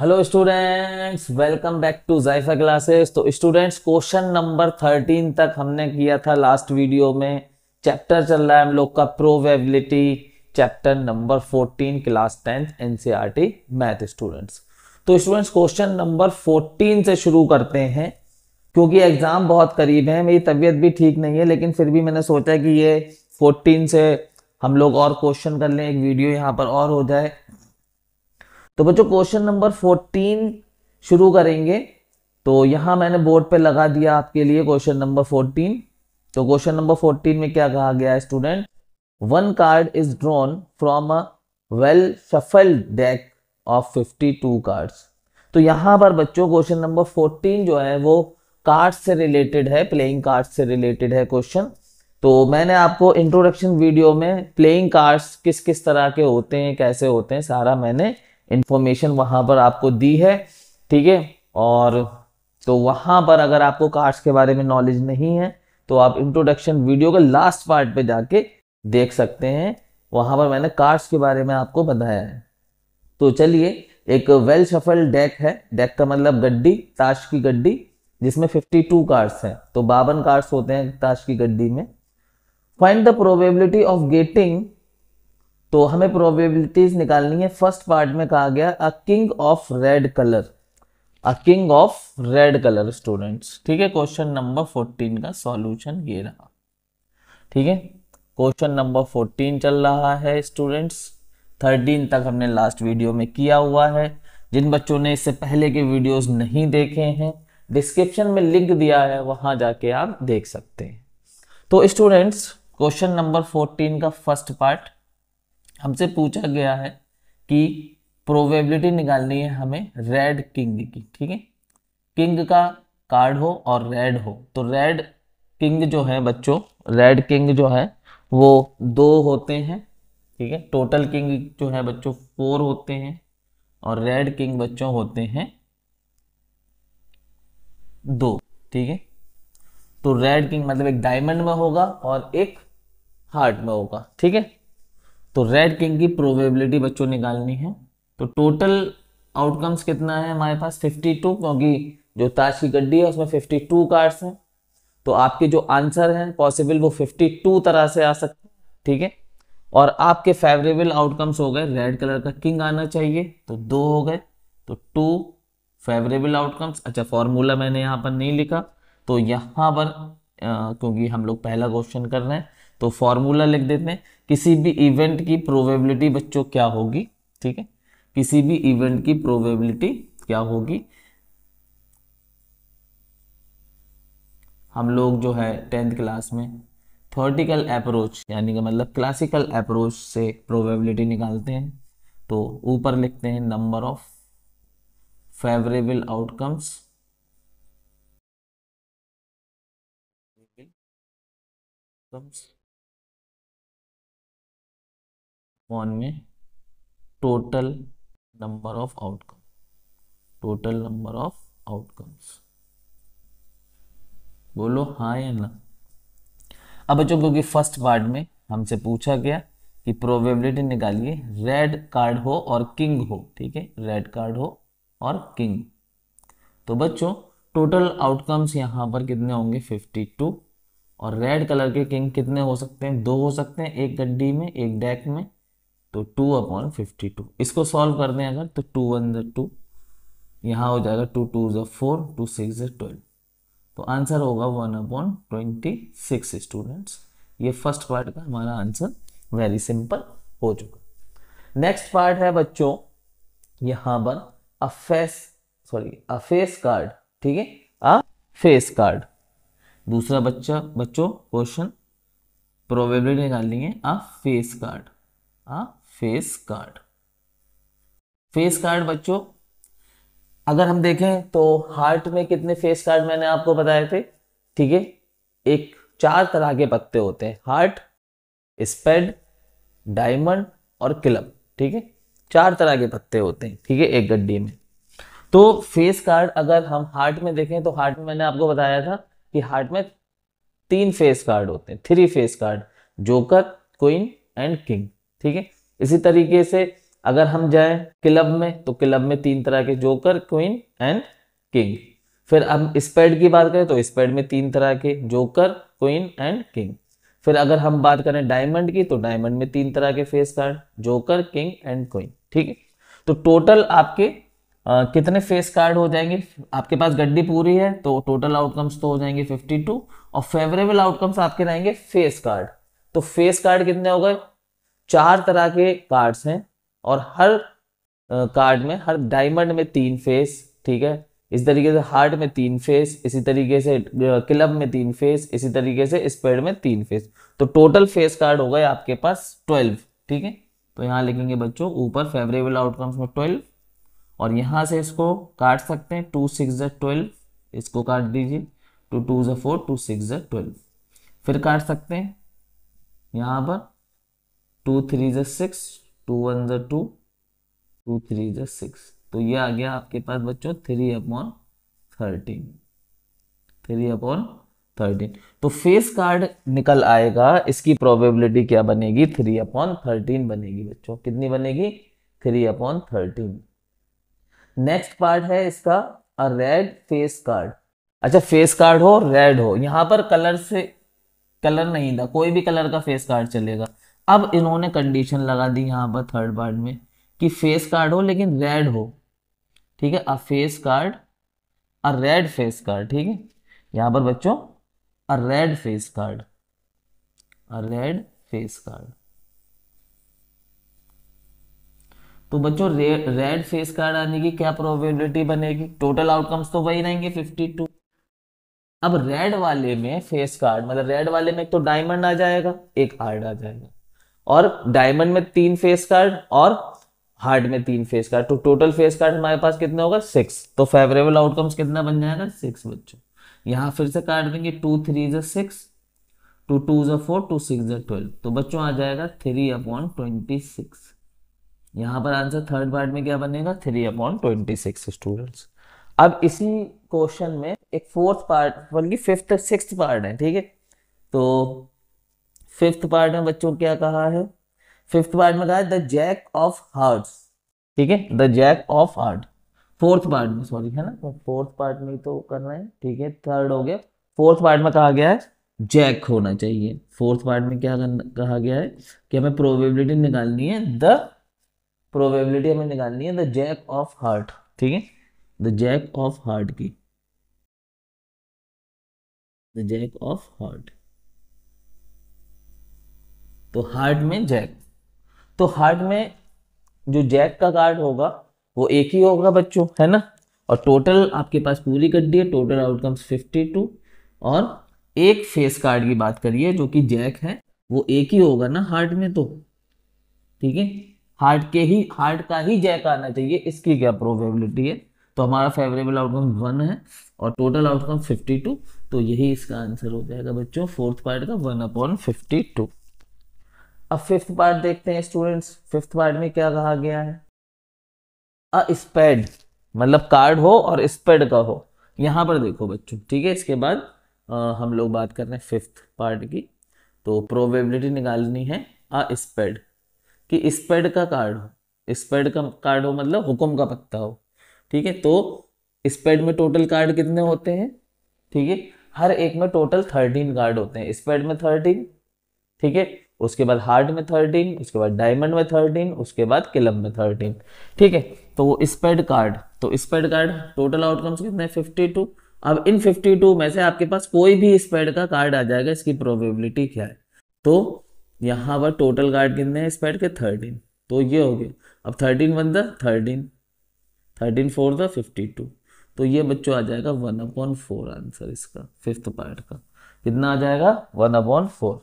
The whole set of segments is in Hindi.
hello students welcome back to Zaifa classes तो स्टूडेंट्स क्वेश्चन नंबर थर्टीन तक हमने किया था लास्ट वीडियो में चैप्टर चल रहा है हम लोग का probability chapter number fourteen class tenth NCERT math students तो स्टूडेंट्स क्वेश्चन नंबर फोर्टीन से शुरू करते हैं क्योंकि एग्जाम बहुत करीब है मेरी तबीयत भी ठीक नहीं है लेकिन फिर भी मैंने सोचा कि ये फोर्टीन से हम लोग और क्वेश्चन कर लें एक वीडियो यहाँ पर और हो जाए तो बच्चों क्वेश्चन नंबर फोर्टीन शुरू करेंगे तो यहां मैंने बोर्ड पे लगा दिया आपके लिए क्वेश्चन नंबर फोर्टीन तो क्वेश्चन नंबर फोर्टीन में क्या कहा गया है student one card is drawn from a well shuffled deck of fifty two cards तो यहां पर बच्चों क्वेश्चन नंबर फोर्टीन जो है वो कार्ड से रिलेटेड है प्लेइंग कार्ड से रिलेटेड है क्वेश्चन तो मैंने आपको इंट्रोडक्शन वीडियो में प्लेइंग कार्ड्स किस किस तरह के होते हैं कैसे होते हैं सारा मैंने इंफॉर्मेशन वहाँ पर आपको दी है ठीक है और तो वहाँ पर अगर आपको कार्ड्स के बारे में नॉलेज नहीं है तो आप इंट्रोडक्शन वीडियो के लास्ट पार्ट पे जाके देख सकते हैं वहाँ पर मैंने कार्ड्स के बारे में आपको बताया है तो चलिए एक वेल शफल डेक है डेक का मतलब गड्डी ताश की गड्डी जिसमें 52 कार्ड्स हैं तो बावन कार्ड्स होते हैं ताश की गड्डी में find the probability of getting तो हमें प्रोबेबिलिटीज निकालनी है फर्स्ट पार्ट में कहा गया a king of red colour a king of red colour students ठीक है क्वेश्चन नंबर फोर्टीन का सॉल्यूशन ये रहा ठीक है क्वेश्चन नंबर फोर्टीन चल रहा है स्टूडेंट्स थर्टीन तक हमने लास्ट वीडियो में किया हुआ है जिन बच्चों ने इससे पहले के वीडियोस नहीं देखे हैं डिस्क्रिप्शन में लिंक दिया है वहां जाके आप देख सकते हैं तो स्टूडेंट्स क्वेश्चन नंबर फोर्टीन का फर्स्ट पार्ट हमसे पूछा गया है कि प्रोबेबिलिटी निकालनी है हमें रेड किंग की ठीक है किंग का कार्ड हो और रेड हो तो रेड किंग जो है बच्चों रेड किंग जो है वो दो होते हैं ठीक है टोटल किंग जो है बच्चों फोर होते हैं और रेड किंग बच्चों होते हैं दो ठीक है तो रेड किंग मतलब एक डायमंड में होगा और एक हार्ट में होगा ठीक है तो रेड किंग की प्रोबेबिलिटी बच्चों निकालनी है तो टोटल आउटकम्स कितना है हमारे पास 52 क्योंकि जो ताश की गड्डी है उसमें 52 कार्ड्स हैं तो आपके जो आंसर हैं पॉसिबल वो 52 तरह से आ सकते हैं ठीक है और आपके फेवरेबल आउटकम्स हो गए रेड कलर का किंग आना चाहिए तो दो हो गए तो टू फेवरेबल आउटकम्स अच्छा फॉर्मूला मैंने यहाँ पर नहीं लिखा तो यहाँ पर आ, क्योंकि हम लोग पहला क्वेश्चन कर रहे हैं तो फॉर्मूला लिख देते हैं किसी भी इवेंट की प्रोबेबिलिटी बच्चों क्या होगी ठीक है किसी भी इवेंट की प्रोबेबिलिटी क्या होगी हम लोग जो है टेंथ क्लास में थोरटिकल अप्रोच यानी कि मतलब क्लासिकल अप्रोच से प्रोबेबिलिटी निकालते हैं तो ऊपर लिखते हैं number of favourable outcomes comes one में total number of outcome total number of outcomes बोलो हाँ या ना अब बच्चों क्योंकि फर्स्ट पार्ट में हमसे पूछा गया कि प्रोबेबिलिटी निकालिए रेड कार्ड हो और किंग हो ठीक है रेड कार्ड हो और किंग तो बच्चों टोटल आउटकम्स यहाँ पर कितने होंगे 52 और रेड कलर के किंग कितने हो सकते हैं दो हो सकते हैं एक गड्डी में एक डेक में तो टू अपॉन फिफ्टी टू इसको सॉल्व कर दें अगर तो टू वन जो टू यहाँ हो जाएगा टू टू ज़ फोर टू सिक्स ट्वेल्व तो आंसर होगा one upon twenty six students ये फर्स्ट पार्ट का हमारा आंसर वेरी सिंपल हो चुका नेक्स्ट पार्ट है बच्चों यहाँ पर a face sorry a face card ठीक है अ फेस कार्ड दूसरा बच्चा बच्चों क्वेश्चन प्रोबेबिलिटी निकालनी है a face card a face card face card बच्चों अगर हम देखें तो हार्ट में कितने फेस कार्ड मैंने आपको बताए थे ठीक है एक चार तरह के पत्ते होते हैं हार्ट स्पेड डायमंड और क्लब ठीक है चार तरह के पत्ते होते हैं ठीक है एक गड्डी में तो फेस कार्ड अगर हम हार्ट में देखें तो हार्ट में मैंने आपको बताया था कि हार्ट में तीन फेस कार्ड होते हैं three face card joker queen and king ठीक है इसी तरीके से अगर हम जाए क्लब में तो क्लब में तीन तरह के जोकर क्वीन एंड किंग फिर हम स्पेड की बात करें तो स्पेड में तीन तरह के जोकर क्वीन एंड किंग फिर अगर हम बात करें डायमंड की तो डायमंड में तीन तरह के face card joker king and queen ठीक है तो टोटल आपके आ, कितने फेस कार्ड हो जाएंगे आपके पास गड्डी पूरी है तो टोटल आउटकम्स तो हो जाएंगे 52 और फेवरेबल आउटकम्स आपके रहेंगे फेस कार्ड तो फेस कार्ड कितने हो गए चार तरह के कार्ड्स हैं और हर कार्ड में हर डायमंड में तीन फेस ठीक है इस तरीके से हार्ट में तीन फेस इसी तरीके से क्लब में तीन फेस इसी तरीके से स्पेड में तीन फेस तो टोटल फेस कार्ड हो गए आपके पास ट्वेल्व ठीक है तो यहाँ लिखेंगे बच्चों ऊपर फेवरेबल आउटकम्स में ट्वेल्व और यहाँ से इसको काट सकते हैं टू सिक्स जै ट्वेल्व इसको काट दीजिए टू टू ज फोर टू सिक्स जै ट्वेल्व फिर काट सकते हैं यहाँ पर टू थ्री जो सिक्स टू वन जो टू टू थ्री जो सिक्स तो ये आ गया आपके पास बच्चों three upon thirteen three upon thirteen तो फेस कार्ड निकल आएगा इसकी प्रोबेबिलिटी क्या बनेगी थ्री अपॉन थर्टीन बनेगी बच्चों कितनी बनेगी three upon thirteen next part है इसका अ रेड फेस कार्ड अच्छा फेस कार्ड हो रेड हो यहाँ पर कलर से कलर नहीं था कोई भी कलर का फेस कार्ड चलेगा अब इन्होंने कंडीशन लगा दी यहाँ पर थर्ड पार्ट में कि फेस कार्ड हो लेकिन रेड हो ठीक है a face card a red face card ठीक है यहाँ पर बच्चों a red face card a red face card तो बच्चों रेड फेस कार्ड आने की क्या प्रोबेबिलिटी बनेगी टोटल आउटकम्स तो वही रहेंगे 52 अब रेड वाले में फेस कार्ड मतलब रेड वाले में एक तो डायमंड आ जाएगा एक हार्ड आ जाएगा और डायमंड में तीन फेस कार्ड और हार्ड में तीन फेस कार्ड तो टोटल फेस कार्ड हमारे पास कितना होगा सिक्स तो फेवरेबल आउटकम्स कितना बन जाएगा सिक्स बच्चों यहाँ फिर से काट देंगे टू थ्री जो सिक्स टू टू जो फोर टू सिक्स जो ट्वेल्व तो बच्चों आ जाएगा थ्री अपॉन ट्वेंटी सिक्स यहाँ पर आंसर थर्ड पार्ट में क्या बनेगा three upon twenty six students अब इसी क्वेश्चन में एक फोर्थ पार्ट बल्कि फिफ्थ सिक्स पार्ट है ठीक है तो फिफ्थ पार्ट में बच्चों क्या कहा है फिफ्थ पार्ट में कहा है द जैक ऑफ हार्ट ठीक है the jack of heart fourth part में सॉरी है ना तो फोर्थ पार्ट में तो कर रहे हैं ठीक है थर्ड हो गया फोर्थ पार्ट में कहा गया है जैक होना चाहिए फोर्थ पार्ट में क्या कहा गया है कि हमें प्रोबेबिलिटी निकालनी है द प्रोबेबिलिटी हमें निकालनी है द जैक ऑफ हार्ट ठीक है द जैक ऑफ हार्ट की द जैक ऑफ हार्ट तो हार्ड में जैक तो हार्ड में जो जैक का कार्ड होगा वो एक ही होगा बच्चों है ना और टोटल आपके पास पूरी गड्डी है टोटल आउटकम्स 52 और एक फेस कार्ड की बात करिए जो कि जैक है वो एक ही होगा ना हार्ट में तो ठीक है हार्ट के ही हार्ट का ही जैक आना चाहिए इसकी क्या प्रोबेबिलिटी है तो हमारा फेवरेबल आउटकम वन है और टोटल आउटकम टू तो यही इसका आंसर हो जाएगा बच्चों फोर्थ पार्ट का वन अपॉन फिफ्टी टू अब फिफ्थ पार्ट देखते हैं स्टूडेंट्स फिफ्थ पार्ट में क्या कहा गया है अ स्पेड मतलब कार्ड हो और स्पेड का हो यहां पर देखो बच्चों ठीक है इसके बाद आ, हम लोग बात कर रहे हैं फिफ्थ पार्ट की तो प्रोबेबिलिटी निकालनी है अ स्पेड कि स्पेड का कार्ड हो स्पेड का कार्ड हो मतलब हुक्म का पत्ता हो ठीक है तो स्पेड में टोटल कार्ड कितने होते हैं ठीक है हर एक में टोटल थर्टीन कार्ड होते हैं स्पेड में थर्टीन ठीक है उसके बाद हार्ट में थर्टीन उसके बाद डायमंड में थर्टीन उसके बाद किलम में थर्टीन ठीक है तो वो स्पेड कार्ड तो स्पेड कार्ड टोटल आउटकम्स कितने फिफ्टी टू अब इन टू में से आपके पास कोई भी स्पेड का कार्ड आ जाएगा इसकी प्रोबेबिलिटी क्या है तो यहाँ पर टोटल कार्ड कितने हैं स्पेड के थर्टीन तो ये हो गए अब thirteen one thirteen thirteen thirteen four the fifty two तो ये बच्चों आ जाएगा वन अपॉन फोर आंसर इसका फिफ्थ पार्ट का कितना आ जाएगा वन अपॉन फोर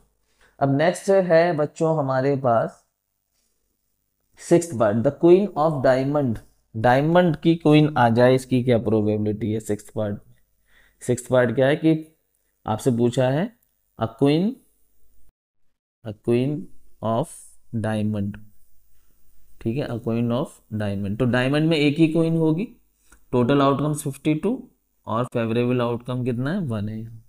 अब नेक्स्ट है बच्चों हमारे पास six part the queen of diamond diamond की क्वीन आ जाए इसकी क्या प्रोबेबिलिटी है सिक्स्थ पार्ट में सिक्स्थ पार्ट क्या है कि आपसे पूछा है a queen a queen of diamond ठीक है अ क्वीन ऑफ डायमंड तो डायमंड में एक ही क्वीन होगी टोटल आउटकम्स 52 और फेवरेबल आउटकम कितना है वन है यहाँ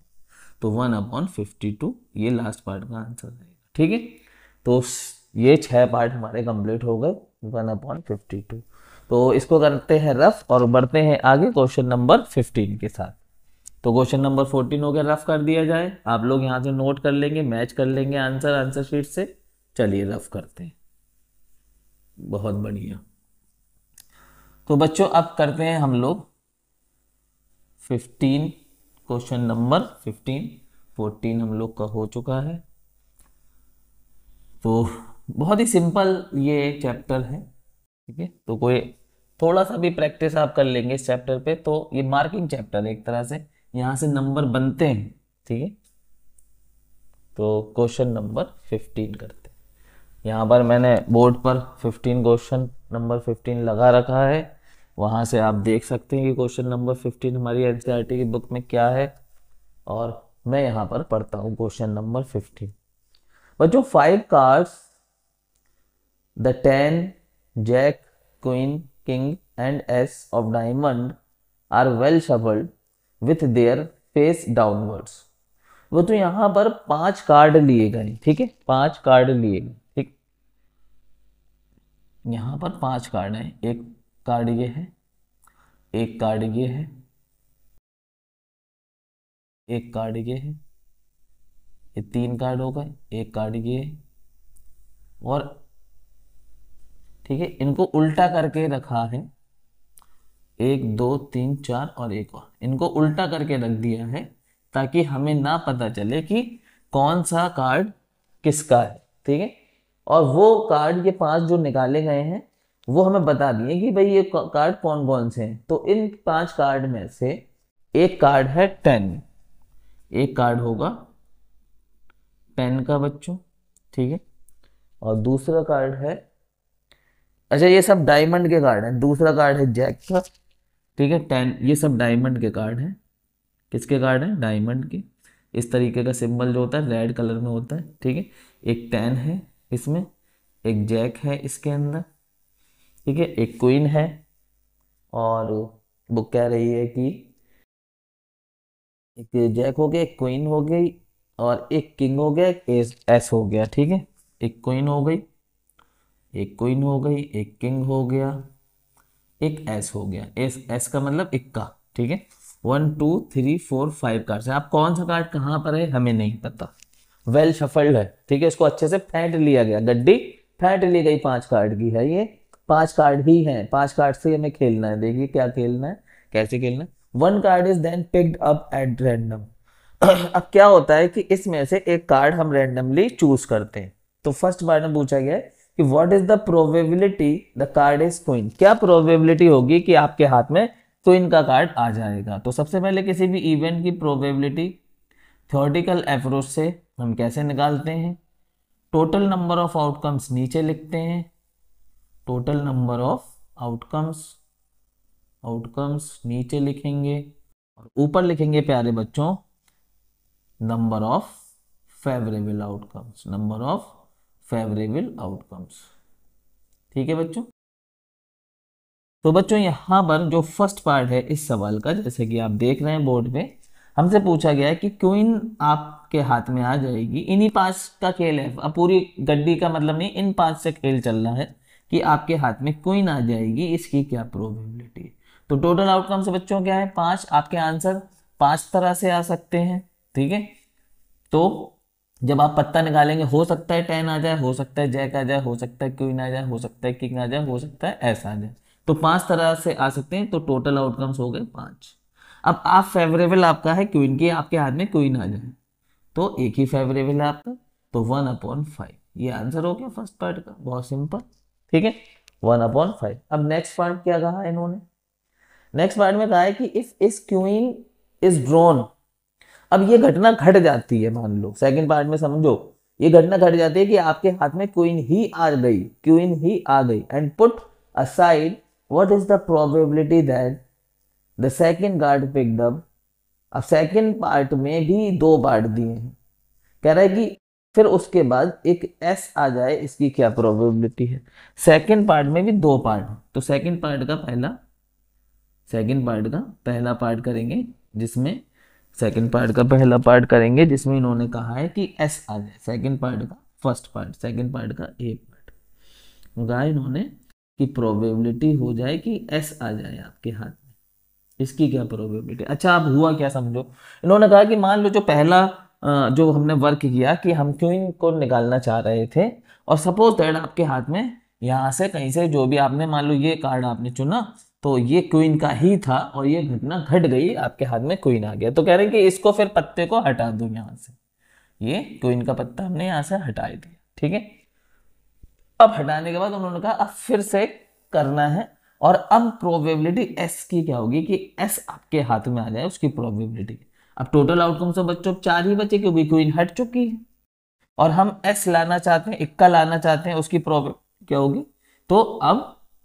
तो वन अपॉन फिफ्टी टू ये लास्ट पार्ट का आंसर रहेगा ठीक है तो ये छह पार्ट हमारे कंप्लीट हो गए वन अपॉन फिफ्टी टू तो इसको करते हैं रफ और बढ़ते हैं आगे क्वेश्चन नंबर फिफ्टीन के साथ तो क्वेश्चन नंबर फोर्टीन हो गया रफ कर दिया जाए आप लोग यहाँ से नोट कर लेंगे मैच कर लेंगे आंसर आंसर शीट से चलिए रफ करते हैं बहुत बढ़िया तो बच्चों अब करते हैं हम लोग fifteen question number fifteen fourteen हम लोग का हो चुका है तो बहुत ही सिंपल ये चैप्टर है ठीक है तो कोई थोड़ा सा भी प्रैक्टिस आप कर लेंगे इस चैप्टर पे तो ये मार्किंग चैप्टर है एक तरह से यहाँ से नंबर बनते हैं ठीक है तो क्वेश्चन नंबर फिफ्टीन करते हैं यहाँ पर मैंने बोर्ड पर फिफ्टीन क्वेश्चन नंबर फिफ्टीन लगा रखा है वहाँ से आप देख सकते हैं कि क्वेश्चन नंबर फिफ्टीन हमारी एन की बुक में क्या है और मैं यहाँ पर पढ़ता हूँ क्वेश्चन नंबर फिफ्टीन बच्चों five cards the ten jack queen king and ace of diamond are well shuffled with their face downwards वो तो यहाँ पर पांच कार्ड लिए गए ठीक है पांच कार्ड लिए गए ठीक यहाँ पर पांच कार्ड हैं एक कार्ड ये है एक कार्ड ये है एक कार्ड ये है ये तीन कार्ड हो गए एक कार्ड ये है और ठीक है इनको उल्टा करके रखा है एक दो तीन चार और एक और इनको उल्टा करके रख दिया है ताकि हमें ना पता चले कि कौन सा कार्ड किसका है ठीक है और वो कार्ड ये पांच जो निकाले गए हैं वो हमें बता दिए कि भाई ये कार्ड कौन कौन से हैं तो इन पांच कार्ड में से एक कार्ड है टेन एक कार्ड होगा टेन का बच्चों ठीक है और दूसरा कार्ड है अच्छा ये सब डायमंड के कार्ड हैं दूसरा कार्ड है जैक का ठीक है टेन ये सब डायमंड के कार्ड हैं किसके कार्ड हैं डायमंड के इस तरीके का सिंबल जो होता है रेड कलर में होता है ठीक है एक टेन है इसमें एक जैक है इसके अंदर ठीक है एक क्वीन है और बुक कह रही है कि एक जैक हो गया एक क्वीन हो गई और एक किंग हो गया एक एस हो गया ठीक है एक क्वीन हो गई एक क्वीन हो गई एक किंग हो गया एक एस हो गया एस एस का मतलब इक्का ठीक है one two three four five card है आप कौन सा कार्ड कहाँ पर है हमें नहीं पता वेल well शफल्ड है ठीक है इसको अच्छे से फेंट लिया गया गड्डी फेंट ली गई पांच कार्ड की है ये पांच कार्ड ही हैं पांच कार्ड से हमें खेलना है देखिए क्या खेलना है कैसे खेलना है one card is then picked up at random अब क्या होता है कि इसमें से एक कार्ड हम रैंडमली चूज करते हैं तो फर्स्ट बार में पूछा गया है कि what is the probability the card is queen क्या प्रोबेबिलिटी होगी कि आपके हाथ में क्वीन का कार्ड आ जाएगा तो सबसे पहले किसी भी इवेंट की प्रोबेबिलिटी थ्योरेटिकल अप्रोच से हम कैसे निकालते हैं टोटल नंबर ऑफ आउटकम्स नीचे लिखते हैं total number of outcomes outcomes नीचे लिखेंगे और ऊपर लिखेंगे प्यारे बच्चों number of favourable outcomes number of favourable outcomes ठीक है बच्चों तो बच्चों यहां पर जो फर्स्ट पार्ट है इस सवाल का जैसे कि आप देख रहे हैं बोर्ड पे हमसे पूछा गया है कि क्वीन आपके हाथ में आ जाएगी इन्हीं पास का खेल है अब पूरी गड्डी का मतलब नहीं इन पास से खेल चल रहा है कि आपके हाथ में कोई ना जाएगी इसकी क्या प्रोबेबिलिटी है तो टोटल आउटकम से बच्चों क्या है पांच आपके आंसर पांच तरह से आ सकते हैं ठीक है तो जब आप पत्ता निकालेंगे हो सकता है टेन आ जाए हो सकता है जैक आ जाए हो सकता है क्वीन आ जाए हो सकता है किंग आ जाए हो सकता है ऐसा आ जाए तो पांच तरह से आ सकते हैं तो टोटल आउटकम्स हो गए पांच अब आप फेवरेबल आपका है क्वीन की आपके हाथ में क्वीन आ जाए तो एक ही फेवरेबल है आपका तो वन अपॉन फाइव ये आंसर हो गया फर्स्ट पार्ट का बहुत सिंपल ठीक है वन अपॉन फाइव अब नेक्स्ट पार्ट क्या कहा इन्होंने नेक्स्ट पार्ट में कहा है कि इफ इस क्वीन इज ड्रोन अब ये घटना घट जाती है मान लो सेकंड पार्ट में समझो ये घटना घट जाती है कि आपके हाथ में क्वीन ही आ गई क्वीन ही आ गई and put aside what is the probability that the second card picked up अब सेकंड पार्ट में भी दो पार्ट दिए हैं कह रहा है कि फिर उसके बाद एक एस आ जाए इसकी क्या प्रोबेबिलिटी है सेकंड पार्ट में भी दो पार्ट है तो सेकंड पार्ट का पहला सेकंड पार्ट का पहला पार्ट करेंगे जिसमें सेकंड पार्ट का पहला पार्ट करेंगे जिसमें इन्होंने कहा है कि एस आ जाए सेकंड पार्ट का फर्स्ट पार्ट सेकंड पार्ट का ए पार्ट कहा इन्होंने कि प्रोबेबिलिटी हो जाए कि एस आ जाए आपके हाथ में इसकी क्या प्रोबेबिलिटी अच्छा आप हुआ क्या समझो इन्होंने कहा कि मान लो जो पहला जो हमने वर्क किया कि हम क्यों को निकालना चाह रहे थे और सपोज दैट आपके हाथ में यहाँ से कहीं से जो भी आपने मान लो ये कार्ड आपने चुना तो ये क्वीन का ही था और ये घटना घट गई आपके हाथ में क्वीन आ गया तो कह रहे हैं कि इसको फिर पत्ते को हटा दूँ यहाँ से ये क्वीन का पत्ता हमने यहां से हटा दिया ठीक है अब हटाने के बाद उन्होंने कहा अब फिर से करना है और अब प्रोबेबिलिटी एस की क्या होगी कि एस आपके हाथ में आ जाए उसकी प्रोबेबिलिटी अब टोटल आउटकम्स में बच्चों चार ही बचे क्योंकि क्वीन हट चुकी है और हम एक्स लाना चाहते हैं इक्का लाना चाहते हैं उसकी प्रॉब्लम क्या होगी तो अब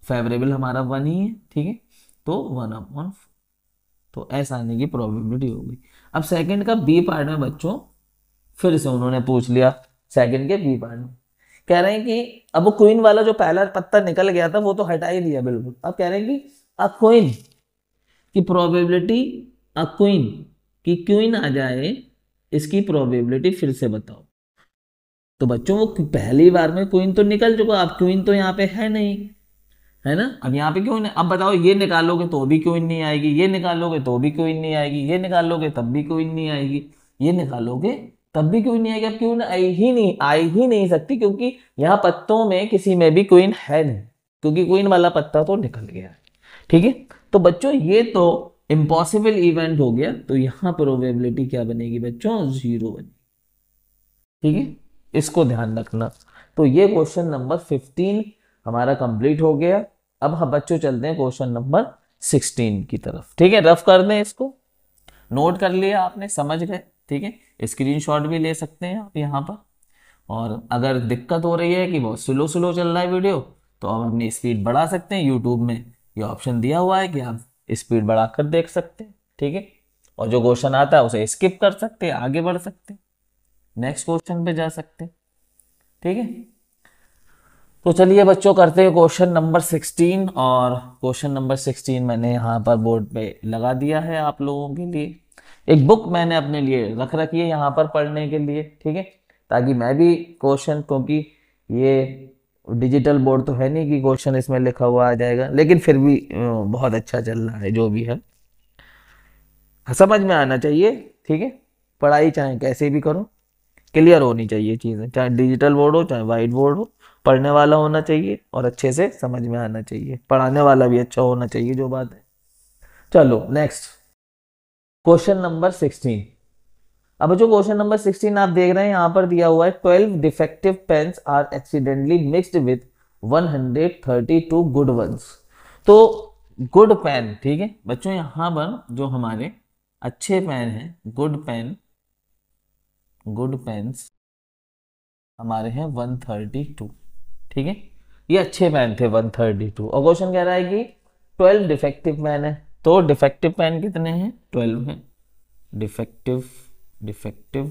फेवरेबल हमारा वन ही है ठीक है तो वन अपॉन तो एस आने की प्रॉबिलिटी होगी अब सेकेंड का बी पार्ट में बच्चों फिर से उन्होंने पूछ लिया सेकंड के बी पार्ट में कह रहे हैं कि अब वो क्वीन वाला जो पहला पत्ता निकल गया था वो तो हटा ही लिया बिल्कुल अब कह रहे हैं कि अ क्वीन की प्रोबेबिलिटी अ क्वीन कि ही आ जाए इसकी प्रोबेबिलिटी फिर से बताओ तो बच्चों वो पहली बार में क्वीन तो निकल चुका आप क्वीन तो यहाँ पे है नहीं है ना अब यहाँ पे क्यों नहीं अब बताओ ये निकालोगे तो भी क्वीन नहीं आएगी ये निकालोगे तो भी क्वीन नहीं आएगी ये निकालोगे तब भी क्वीन नहीं आएगी ये निकालोगे तब भी क्वीन नहीं आएगी अब क्यों आई ही नहीं आई ही नहीं सकती क्योंकि यहाँ पत्तों में किसी में भी क्वीन है नहीं क्योंकि क्वीन वाला पत्ता तो निकल गया है ठीक है तो बच्चों ये तो इम्पॉसिबल इवेंट हो गया तो यहाँ प्रोबेबिलिटी क्या बनेगी बच्चों जीरो बनेगी ठीक है इसको ध्यान रखना तो ये क्वेश्चन नंबर फिफ्टीन हमारा कंप्लीट हो गया अब हम हाँ, बच्चों चलते हैं क्वेश्चन नंबर सिक्सटीन की तरफ ठीक है रफ कर दें इसको नोट कर लिया आपने समझ गए ठीक है शॉट भी ले सकते हैं आप यहाँ पर और अगर दिक्कत हो रही है कि बहुत स्लो स्लो चल रहा है वीडियो तो आप अपनी स्पीड बढ़ा सकते हैं यूट्यूब में ये ऑप्शन दिया हुआ है कि आप स्पीड बढ़ाकर देख सकते हैं ठीक है और जो क्वेश्चन आता है उसे स्किप कर सकते हैं आगे बढ़ सकते नेक्स्ट क्वेश्चन पे जा सकते ठीक है तो चलिए बच्चों करते हैं क्वेश्चन नंबर सिक्सटीन और क्वेश्चन नंबर सिक्सटीन मैंने यहाँ पर बोर्ड पे लगा दिया है आप लोगों के लिए एक बुक मैंने अपने लिए रख रखी है यहाँ पर पढ़ने के लिए ठीक है ताकि मैं भी क्वेश्चन क्योंकि ये डिजिटल बोर्ड तो है नहीं कि क्वेश्चन इसमें लिखा हुआ आ जाएगा लेकिन फिर भी बहुत अच्छा चल रहा है जो भी है समझ में आना चाहिए ठीक है पढ़ाई चाहे कैसे भी करो क्लियर होनी चाहिए चीज़ें चाहे डिजिटल बोर्ड हो चाहे वाइट बोर्ड हो पढ़ने वाला होना चाहिए और अच्छे से समझ में आना चाहिए पढ़ाने वाला भी अच्छा होना चाहिए जो बात है चलो नेक्स्ट क्वेश्चन नंबर सिक्सटीन अब जो क्वेश्चन नंबर 16 आप देख रहे हैं यहाँ पर दिया हुआ है 12 defective pen are accidentally mixed thirty 132 good ones तो गुड पेन ठीक है बच्चों यहां पर जो हमारे अच्छे पेन हैं गुड पेन गुड पेन्स हमारे हैं 132 ठीक है ये अच्छे पेन थे 132 और क्वेश्चन कह रहा है कि 12 डिफेक्टिव पेन है तो डिफेक्टिव पेन कितने हैं 12 हैं डिफेक्टिव डिफेक्टिव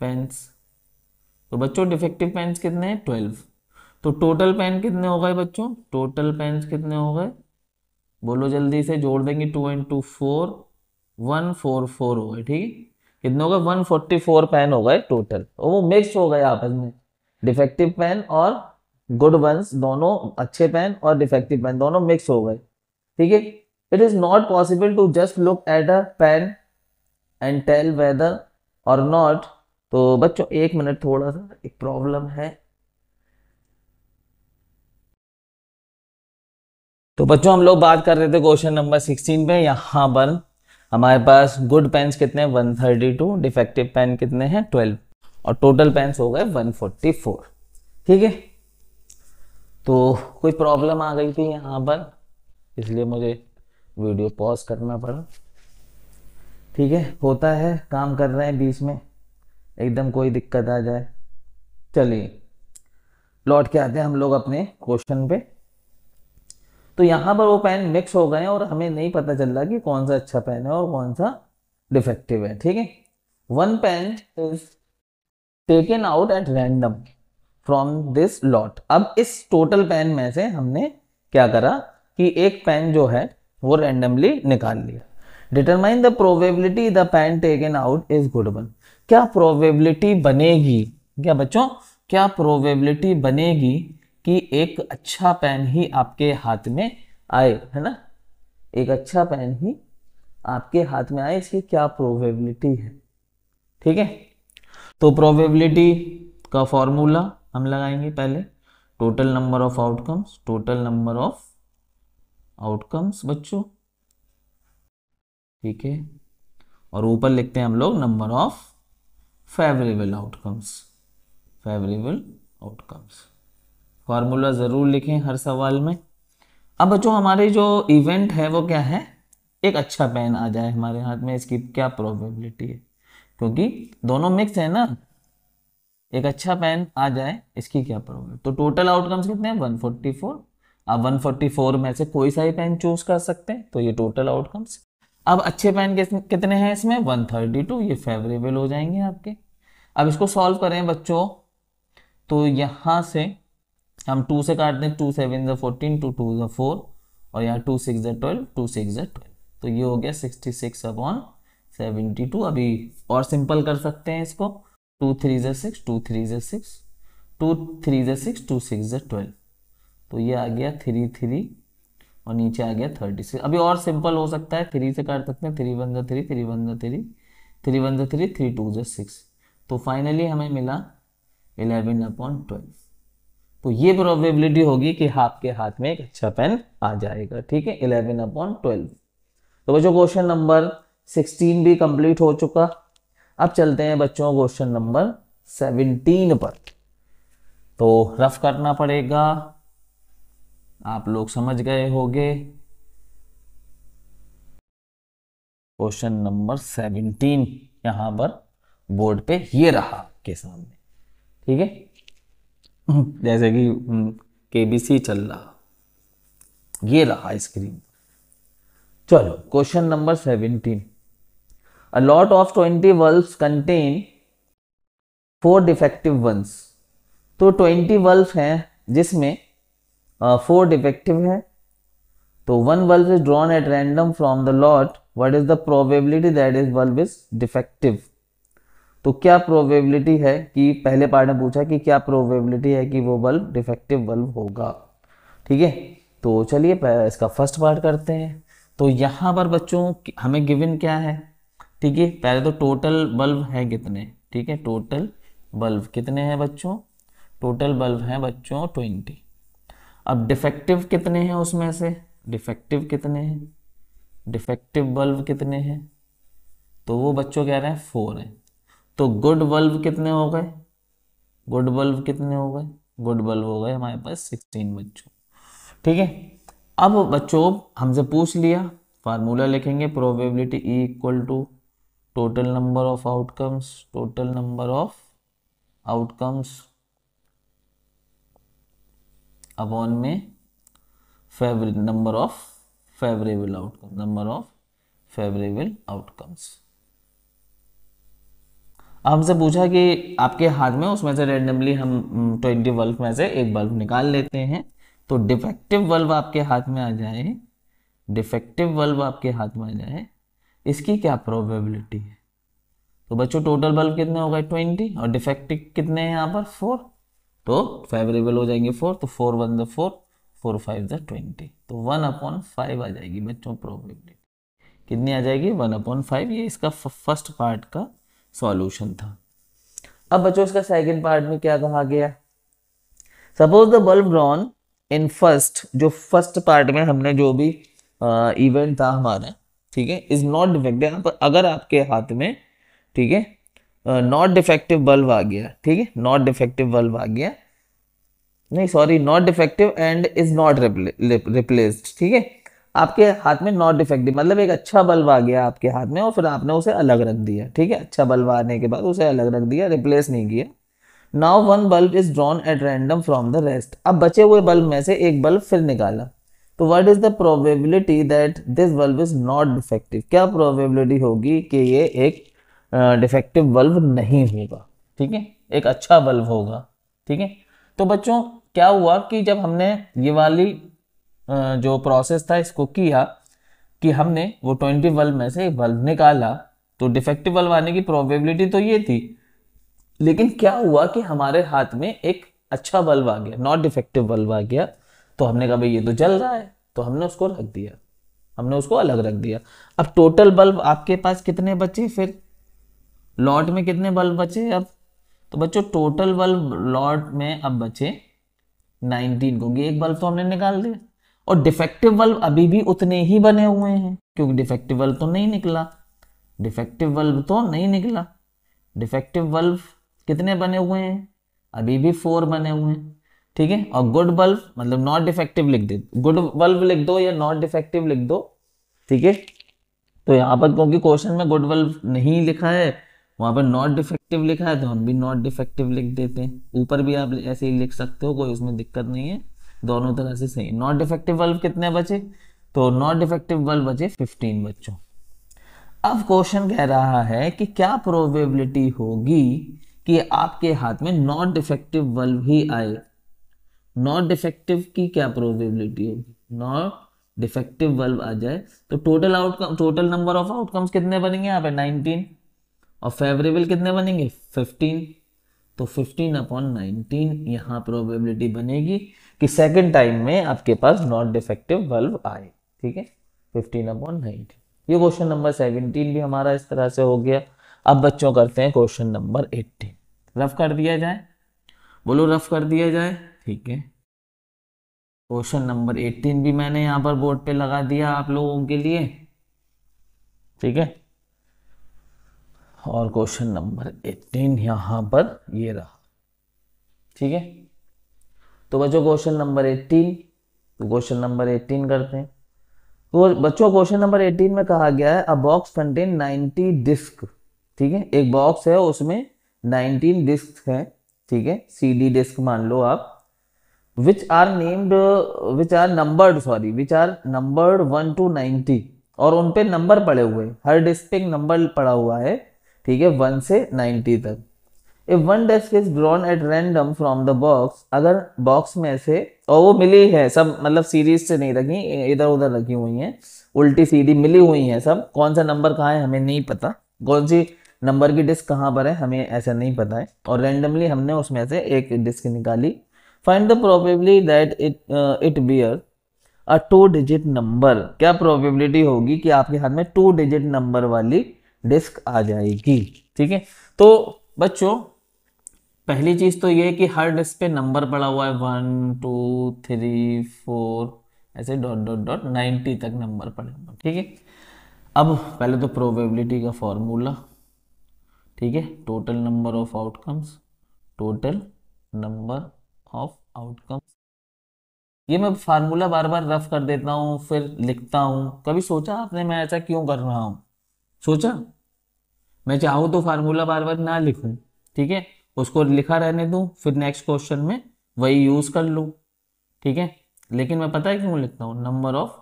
पेंस तो बच्चों डिफेक्टिव पेंस कितने हैं ट्वेल्व तो टोटल पेन कितने हो गए बच्चों टोटल पेंस कितने हो गए बोलो जल्दी से जोड़ देंगे two in two four one four four हो गए ठीक है कितने हो गए वन फोर्टी फोर पेन हो गए टोटल और वो मिक्स हो गए आपस में डिफेक्टिव पेन और गुड वंस दोनों अच्छे पेन और डिफेक्टिव पेन दोनों मिक्स हो गए ठीक है it is not possible to just look at a pen and tell whether or not तो बच्चों एक मिनट थोड़ा सा एक प्रॉब्लम है तो बच्चों हम लोग बात कर रहे थे क्वेश्चन नंबर सिक्सटीन पे यहाँ पर हमारे पास गुड पेन्स कितने one thirty two defective pen कितने हैं ट्वेल्व और टोटल पेन्स हो गए वन फोर्टी फोर ठीक है तो कोई प्रॉब्लम आ गई थी यहाँ पर इसलिए मुझे वीडियो पॉज करना पड़ा ठीक है होता है काम कर रहे हैं बीच में एकदम कोई दिक्कत आ जाए चलिए लौट के आते हैं हम लोग अपने क्वेश्चन पे तो यहाँ पर वो पेन मिक्स हो गए और हमें नहीं पता चल रहा कि कौन सा अच्छा पेन है और कौन सा डिफेक्टिव है ठीक है one pen is taken out at random from this lot अब इस टोटल पेन में से हमने क्या करा कि एक पेन जो है वो रैंडमली निकाल लिया determine the probability the pen taken out is one क्या प्रोबेबिलिटी बनेगी क्या बच्चों क्या प्रोबेबिलिटी बनेगी कि एक अच्छा पेन ही आपके हाथ में आए है ना एक अच्छा पेन ही आपके हाथ में आए इसकी क्या प्रोबेबिलिटी है ठीक है तो प्रोबेबिलिटी का फॉर्मूला हम लगाएंगे पहले total number of outcomes total number of outcomes बच्चों ठीक है और ऊपर लिखते हैं हम लोग number of favourable outcomes favourable outcomes formula ज़रूर लिखें हर सवाल में अब बच्चों हमारे जो इवेंट है वो क्या है एक अच्छा पेन आ जाए हमारे हाथ में इसकी क्या प्रोबेबिलिटी है क्योंकि दोनों मिक्स है ना एक अच्छा पेन आ जाए इसकी क्या प्रॉब्लम तो टोटल आउटकम्स कितने हैं 144 आप 144 में से कोई सा ही पेन चूज कर सकते हैं तो ये टोटल आउटकम्स अब अच्छे पेन कितने हैं इसमें वन थर्टी टू ये फेवरेबल हो जाएंगे आपके अब इसको सॉल्व करें बच्चों तो यहाँ से हम टू से काट दें टू सेवन ज़ा फोर्टीन टू टू ज़ा फोर और यहाँ two six twelve two six twelve तो ये हो गया sixty six upon seventy two अभी और सिंपल कर सकते हैं इसको टू थ्री जे सिक्स टू थ्री जे सिक्स टू थ्री ज़ा सिक्स टू सिक्स जे ट्वेल्व तो ये आ गया थ्री थ्री और नीचे आ गया थर्टी सिक्स अभी और सिंपल हो सकता है थ्री से काट सकते हैं थ्री वन जो थ्री थ्री वन जो थ्री थ्री वन जो थ्री थ्री टू जो सिक्स तो फाइनली हमें मिला इलेवन अपॉन ट्वेल्व तो ये प्रोबेबिलिटी होगी कि आपके हाथ में एक अच्छा पेन आ जाएगा ठीक है इलेवन अपॉन ट्वेल्व तो बच्चों क्वेश्चन नंबर सिक्सटीन भी कंप्लीट हो चुका अब चलते हैं बच्चों क्वेश्चन नंबर सेवनटीन पर तो रफ करना पड़ेगा आप लोग समझ गए होंगे क्वेश्चन नंबर सेवनटीन यहां पर बोर्ड पे ये रहा के सामने ठीक है जैसे कि केबीसी चल रहा ये रहा स्क्रीन चलो question number seventeen a lot of twenty bulbs contain four defective ones तो ट्वेंटी वर्ल्ब हैं जिसमें फोर uh, डिफेक्टिव है तो one bulb is drawn at random from the lot what is the probability that is bulb is defective तो क्या प्रोबेबिलिटी है कि पहले पार्ट ने पूछा कि क्या प्रोबेबिलिटी है कि वो बल्ब डिफेक्टिव बल्ब होगा ठीक है तो चलिए इसका फर्स्ट पार्ट करते हैं तो यहाँ पर बच्चों हमें गिवन क्या है ठीक है पहले तो टोटल बल्ब है कितने ठीक है टोटल बल्ब कितने हैं बच्चों टोटल बल्ब हैं बच्चों ट्वेंटी अब डिफेक्टिव कितने हैं उसमें से डिफेक्टिव कितने हैं डिफेक्टिव बल्ब कितने हैं तो वो बच्चों कह रहे हैं फोर है तो गुड बल्ब कितने हो गए गुड बल्ब कितने हो गए गुड बल्ब हो गए हमारे पास सिक्सटीन बच्चों ठीक है अब बच्चों हमसे पूछ लिया फार्मूला लिखेंगे probability E equal to total number of outcomes total number of outcomes upon में फेवरे number of favourable outcome number of favourable outcomes अब हमसे पूछा कि आपके हाथ में उसमें से रेंडमली हम ट्वेंटी हम्म, बल्ब में से एक बल्ब निकाल लेते हैं तो डिफेक्टिव बल्ब आपके हाथ में आ जाए डिफेक्टिव बल्ब आपके हाथ में आ जाए इसकी क्या प्रोबेबिलिटी है तो बच्चों टोटल बल्ब कितने हो गए ट्वेंटी और डिफेक्टिव कितने हैं यहाँ पर फोर तो फेवरेबल हो जाएंगे फोर तो four one the four four five the twenty तो वन अपॉन फाइव आ जाएगी बच्चों प्रोबेबिलिटी कितनी आ जाएगी वन अपॉन फाइव ये इसका फर्स्ट पार्ट का सॉल्यूशन था अब बच्चों इसका सेकंड पार्ट में क्या कहा गया suppose the bulb drawn in first जो फर्स्ट पार्ट में हमने जो भी इवेंट था हमारा ठीक है इज नॉट डिफेक्टेड अगर आपके हाथ में ठीक है नॉट डिफेक्टिव बल्ब आ गया ठीक है नॉट डिफेक्टिव बल्ब आ गया नहीं sorry not defective and is not replaced ठीक है आपके हाथ में नॉट डिफेक्टिव मतलब एक अच्छा बल्ब आ गया आपके हाथ में और फिर आपने उसे अलग रख दिया ठीक है अच्छा बल्ब आने के बाद उसे अलग रख दिया रिप्लेस नहीं किया now one bulb is drawn at random from the rest अब बचे हुए बल्ब में से एक बल्ब फिर निकाला तो what is the probability that this bulb is not defective क्या प्रोबेबिलिटी होगी कि ये एक डिफेक्टिव बल्ब नहीं होगा ठीक है एक अच्छा बल्ब होगा ठीक है तो बच्चों क्या हुआ कि जब हमने ये वाली जो प्रोसेस था इसको किया कि हमने वो ट्वेंटी बल्ब में से बल्ब निकाला तो डिफेक्टिव बल्ब आने की प्रोबेबिलिटी तो ये थी लेकिन क्या हुआ कि हमारे हाथ में एक अच्छा बल्ब आ गया नॉट डिफेक्टिव बल्ब आ गया तो हमने कहा भाई ये तो जल रहा है तो हमने उसको रख दिया हमने उसको अलग रख दिया अब टोटल बल्ब आपके पास कितने बचे फिर लॉट में कितने बल्ब बचे अब तो बच्चों टोटल बल्ब लॉट में अब बचे 19 क्योंकि एक बल्ब तो हमने निकाल दिया और डिफेक्टिव बल्ब अभी भी उतने ही बने हुए हैं क्योंकि डिफेक्टिव बल्ब तो नहीं निकला डिफेक्टिव बल्ब तो नहीं निकला डिफेक्टिव बल्ब कितने बने हुए हैं अभी भी फोर बने हुए हैं ठीक है और गुड बल्ब मतलब नॉट डिफेक्टिव लिख दे गुड बल्ब लिख दो या नॉट डिफेक्टिव लिख दो ठीक है तो यहाँ पर क्योंकि क्वेश्चन में गुड बल्ब नहीं लिखा है वहाँ पर नॉट डिफेक्टिव लिखा है तो हम भी नॉट डिफेक्टिव लिख देते हैं ऊपर भी आप ऐसे ही लिख सकते हो कोई उसमें दिक्कत नहीं है दोनों तरह से सही नॉट डिफेक्टिव बल्ब कितने बचे तो नॉट डिफेक्टिव बल्ब बचे फिफ्टीन बच्चों अब क्वेश्चन कह रहा है कि क्या प्रोबेबिलिटी होगी कि आपके हाथ में नॉट डिफेक्टिव बल्ब ही आए नॉट डिफेक्टिव की क्या प्रोबेबिलिटी होगी नॉट डिफेक्टिव बल्ब आ जाए तो total outcome total number of outcomes कितने बनेंगे यहाँ पे नाइनटीन और फेवरेबल कितने बनेंगे फिफ्टीन तो फिफ्टीन अपॉन नाइनटीन यहाँ प्रोबेबिलिटी बनेगी कि सेकेंड टाइम में आपके पास नॉट डिफेक्टिव बल्ब आए ठीक है 15 अपॉन नाइनटीन ये क्वेश्चन नंबर 17 भी हमारा इस तरह से हो गया अब बच्चों करते हैं क्वेश्चन नंबर 18 रफ कर दिया जाए बोलो रफ कर दिया जाए ठीक है क्वेश्चन नंबर एट्टीन भी मैंने यहाँ पर बोर्ड पे लगा दिया आप लोगों के लिए ठीक है और क्वेश्चन नंबर एटीन यहाँ पर ये रहा ठीक है तो बच्चों क्वेश्चन नंबर एटीन तो क्वेश्चन नंबर एटीन करते हैं तो बच्चों क्वेश्चन नंबर एटीन में कहा गया है a box contain ninety disc ठीक है एक बॉक्स है उसमें नाइनटीन डिस्क है ठीक है सी डी डिस्क मान लो आप which are named which are numbered sorry which are numbered one two ninety और उनपे नंबर पड़े हुए हर डिस्क पे नंबर पड़ा हुआ है ठीक है वन से नाइन्टी तक if one disc is drawn at random from the box अगर बॉक्स में से और वो मिली है सब मतलब सीरीज से नहीं रखी इधर उधर रखी हुई हैं उल्टी सीधी मिली हुई हैं सब कौन सा नंबर कहाँ है हमें नहीं पता कौन सी नंबर की डिस्क कहाँ पर है हमें ऐसा नहीं पता है और रेंडमली हमने उसमें से एक डिस्क निकाली find the probably that it it bear a two digit number क्या प्रोबेबिलिटी होगी कि आपके हाथ में टू डिजिट नंबर वाली डिस्क आ जाएगी ठीक है तो बच्चों पहली चीज तो ये है कि हर डिस्क पे नंबर पड़ा हुआ है वन टू थ्री फोर ऐसे डॉट डॉट डॉट नाइन्टी तक नंबर पड़े हुए ठीक है अब पहले तो प्रोबेबिलिटी का फॉर्मूला ठीक है total number of outcomes total number of outcomes ये मैं फार्मूला बार बार रफ कर देता हूँ फिर लिखता हूँ कभी सोचा आपने मैं ऐसा क्यों कर रहा हूँ सोचा मैं चाहूँ तो फार्मूला बार बार ना लिखूँ ठीक है उसको लिखा रहने दूँ फिर नेक्स्ट क्वेश्चन में वही यूज़ कर लूँ ठीक है लेकिन मैं पता है क्यों लिखता हूँ नंबर ऑफ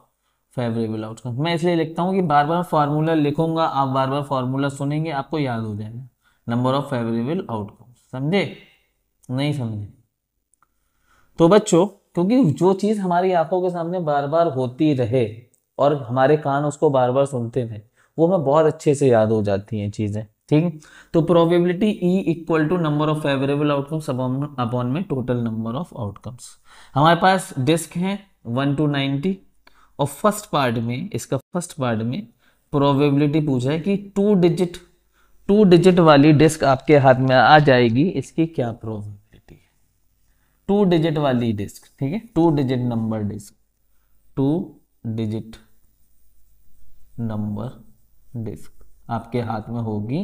फेवरेबल आउटकम मैं इसलिए लिखता हूँ कि बार बार फार्मूला लिखूंगा आप बार बार फार्मूला सुनेंगे आपको याद हो जाएगा नंबर ऑफ फेवरेबल आउटकम समझे नहीं समझे तो बच्चों क्योंकि जो चीज़ हमारी आंखों के सामने बार बार होती रहे और हमारे कान उसको बार बार सुनते रहे वो हमें बहुत अच्छे से याद हो जाती हैं चीज़ें ठीक तो probability E equal to number of favourable outcomes upon में टोटल नंबर ऑफ आउटकम्स हमारे पास डिस्क है वन टू नाइन्टी और फर्स्ट पार्ट में इसका फर्स्ट पार्ट में प्रोबेबिलिटी पूछा है कि टू डिजिट टू डिजिट वाली डिस्क आपके हाथ में आ जाएगी इसकी क्या प्रोबेबिलिटी है टू डिजिट वाली डिस्क ठीक है two digit number disc two digit number disc आपके हाथ में होगी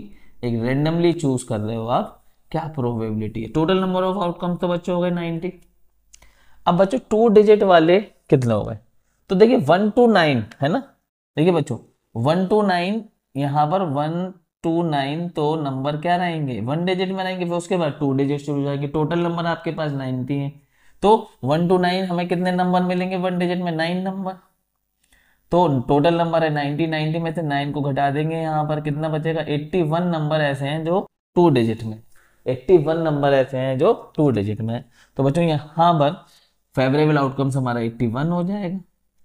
एक रेंडमली चूज कर रहे हो आप क्या प्रोबेबिलिटी है टोटल नंबर ऑफ आउटकम्स तो बच्चे हो गए नाइनटी अब बच्चों टू डिजिट वाले कितने हो गए तो देखिए वन टू नाइन है ना देखिए बच्चों वन टू नाइन यहाँ पर वन टू नाइन तो नंबर क्या रहेंगे वन डिजिट में रहेंगे फिर उसके बाद टू डिजिट शुरू हो जाएगी टोटल नंबर आपके पास नाइनटी है तो वन टू नाइन हमें कितने नंबर मिलेंगे वन डिजिट में नाइन नंबर तो टोटल नंबर है नाइनटी नाइनटी में से नाइन को घटा देंगे यहाँ पर कितना बचेगा एट्टी वन नंबर ऐसे हैं जो टू डिजिट में एट्टी वन नंबर ऐसे हैं जो टू डिजिट में तो बच्चों यहाँ पर फेवरेबल आउटकम्स हमारा एट्टी वन हो जाएगा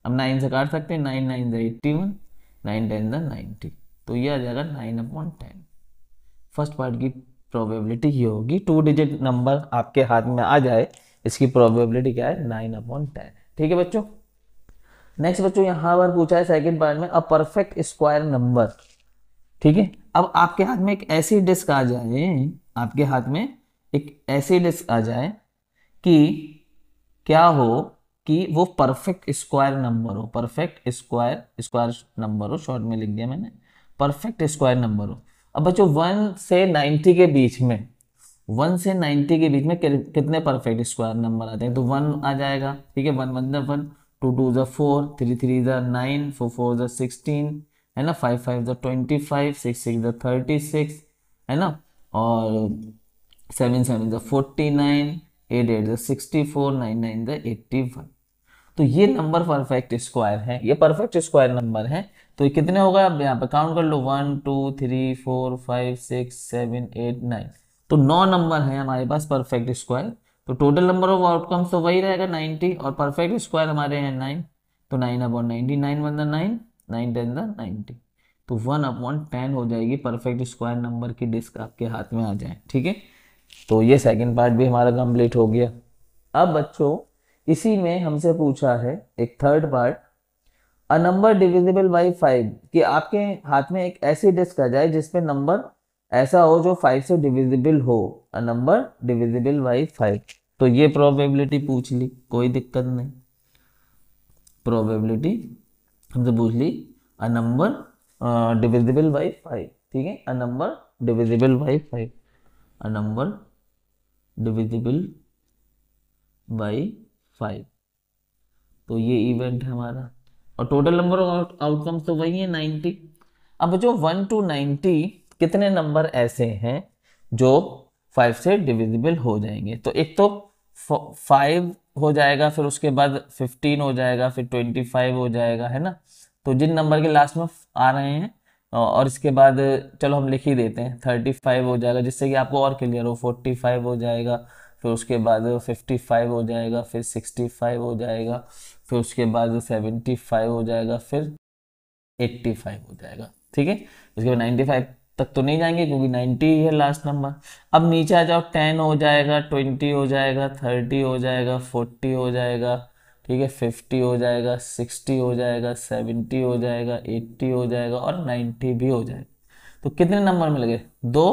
अब नाइन से काट सकते हैं nine nine eighty one nine ten ज़ा नाइनटी तो ये आ जाएगा nine upon ten first part की प्रोबेबिलिटी ये होगी टू डिजिट नंबर आपके हाथ में आ जाए इसकी प्रोबेबिलिटी क्या है नाइन अपॉइंट टेन ठीक है बच्चों नेक्स्ट बच्चों यहाँ पर पूछा है सेकंड पार्ट में अ परफेक्ट स्क्वायर नंबर ठीक है अब आपके हाथ में एक ऐसी डिस्क आ जाए आपके हाथ में एक ऐसी डिस्क आ जाए कि क्या हो कि वो परफेक्ट स्क्वायर नंबर हो परफेक्ट स्क्वायर स्क्वायर नंबर हो शॉर्ट में लिख दिया मैंने परफेक्ट स्क्वायर नंबर हो अब बच्चों वन से नाइन्टी के बीच में वन से नाइन्टी के बीच में कितने परफेक्ट स्क्वायर नंबर आते हैं तो वन आ जाएगा ठीक है one one one two two ज़ा फोर थ्री थ्री ज़ा नाइन फोर फोर ज़ा सिक्सटीन है ना फाइव फाइव ज़ा ट्वेंटी फाइव सिक्स सिक्स ज़ा थर्टी सिक्स है ना और सेवन सेवन ज़ा फोर्टी नाइन एट एट ज़ा सिक्सटी फोर नाइन नाइन ज़ा एट्टी वन तो ये नंबर परफेक्ट स्क्वायर है ये परफेक्ट स्क्वायर नंबर है तो कितने हो गए आप यहाँ पे काउंट कर लो one two three four five six seven eight nine तो नौ नंबर है हमारे पास परफेक्ट स्क्वायर तो टोटल नंबर ऑफ आउटकम्स तो वही रहेगा नाइन्टी और परफेक्ट स्क्वायर हमारे हैं नाइन तो nine upon ninety nine one the nine nine ten the ninety तो वन अपॉन टेन हो जाएगी परफेक्ट स्क्वायर नंबर की डिस्क आपके हाथ में आ जाए ठीक है तो ये सेकेंड पार्ट भी हमारा कंप्लीट हो गया अब बच्चों इसी में हमसे पूछा है एक third part a number divisible by five कि आपके हाथ में एक ऐसी डिस्क आ जाए जिसमें नंबर ऐसा हो जो फाइव से डिविजिबल हो a number divisible by five तो ये प्रोबेबिलिटी पूछ ली कोई दिक्कत नहीं प्रोबेबिलिटी हमसे पूछ ली a number divisible by five ठीक है a number divisible by five a number divisible by five तो ये इवेंट है हमारा और टोटल नंबर ऑफ आउटकम्स तो वही है नाइन्टी अब जो वन टू नाइन्टी कितने नंबर ऐसे हैं जो फाइव से डिविजिबल हो जाएंगे तो एक तो फाइव हो जाएगा फिर उसके बाद फिफ्टीन हो जाएगा फिर ट्वेंटी फाइव हो जाएगा है ना तो जिन नंबर के लास्ट में आ रहे हैं और इसके बाद चलो हम लिख ही देते हैं थर्टी फाइव हो जाएगा जिससे कि आपको और क्लियर हो फोर्टी फाइव हो जाएगा फिर उसके बाद फिफ्टी फाइव हो जाएगा फिर सिक्सटी फाइव हो जाएगा फिर उसके बाद सेवेंटी फाइव हो जाएगा फिर एट्टी फाइव हो जाएगा ठीक है उसके बाद नाइन्टी फाइव तक तो नहीं जाएंगे क्योंकि 90 ही है लास्ट नंबर अब नीचे आ जाओ 10 हो जाएगा 20 हो जाएगा 30 हो जाएगा 40 हो जाएगा ठीक है 50 हो जाएगा 60 हो जाएगा 70 हो जाएगा 80 हो जाएगा और 90 भी हो जाएगा तो कितने नंबर मिल गए दो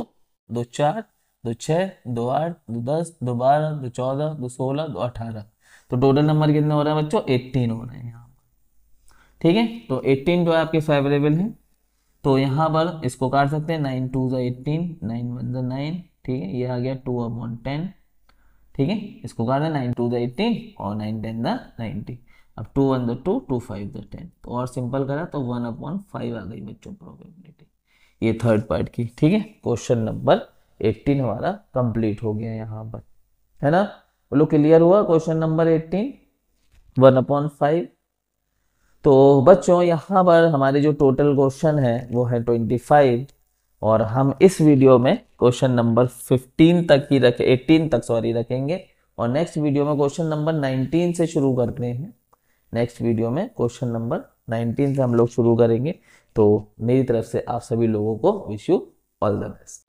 दो चार दो छः दो आठ दो दस दो बारह दो चौदह दो सोलह दो अठारह तो टोटल नंबर कितने हो रहे हैं बच्चों एट्टीन हो रहे हैं यहाँ ठीक है तो एट्टीन जो है आपके फेवरेबल है तो यहाँ पर इसको काट सकते हैं नाइन टू जो एट्टीन नाइन वन जो नाइन ठीक है ये आ गया टू अपॉन टेन ठीक है इसको काट दें नाइन टू जो एट्टीन और नाइन टेन ज़ा नाइन्टी अब two one the two two five the ten तो और सिंपल करा तो वन अपॉन फाइव आ गई बच्चों प्रोबेबिलिटी ये थर्ड पार्ट की ठीक है क्वेश्चन नंबर एट्टीन हमारा कंप्लीट हो गया यहाँ पर है ना बोलो क्लियर हुआ question number eighteen one upon five तो बच्चों यहाँ पर हमारे जो टोटल क्वेश्चन है वो है ट्वेंटी फाइव और हम इस वीडियो में क्वेश्चन नंबर फिफ्टीन तक ही रखे एटीन तक सॉरी रखेंगे और नेक्स्ट वीडियो में क्वेश्चन नंबर नाइनटीन से शुरू करते हैं नेक्स्ट वीडियो में क्वेश्चन नंबर नाइनटीन से हम लोग शुरू करेंगे तो मेरी तरफ से आप सभी लोगों को wish you all the best